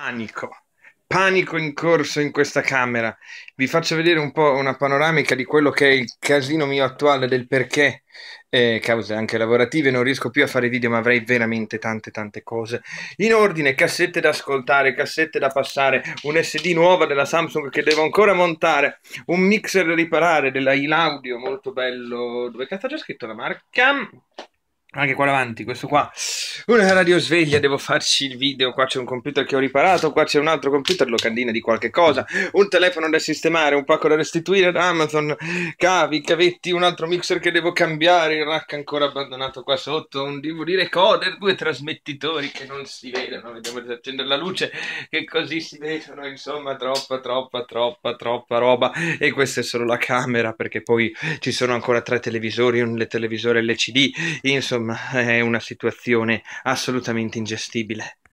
Panico. Panico in corso in questa camera. Vi faccio vedere un po' una panoramica di quello che è il casino mio attuale del perché, eh, cause anche lavorative, non riesco più a fare video, ma avrei veramente tante tante cose. In ordine, cassette da ascoltare, cassette da passare, un SD nuova della Samsung che devo ancora montare, un mixer da riparare della Ilaudio, molto bello. Dove cazzo c'è scritto la marca? Anche qua davanti, questo qua una radio sveglia, devo farci il video, qua c'è un computer che ho riparato, qua c'è un altro computer, locandina di qualche cosa, un telefono da sistemare, un pacco da restituire da Amazon, cavi, cavetti, un altro mixer che devo cambiare, il rack ancora abbandonato qua sotto, un DVD recorder, due trasmettitori che non si vedono, vediamo se accendere la luce, che così si vedono, insomma, troppa, troppa, troppa, troppa roba e questa è solo la camera perché poi ci sono ancora tre televisori, un televisore LCD, insomma, è una situazione assolutamente ingestibile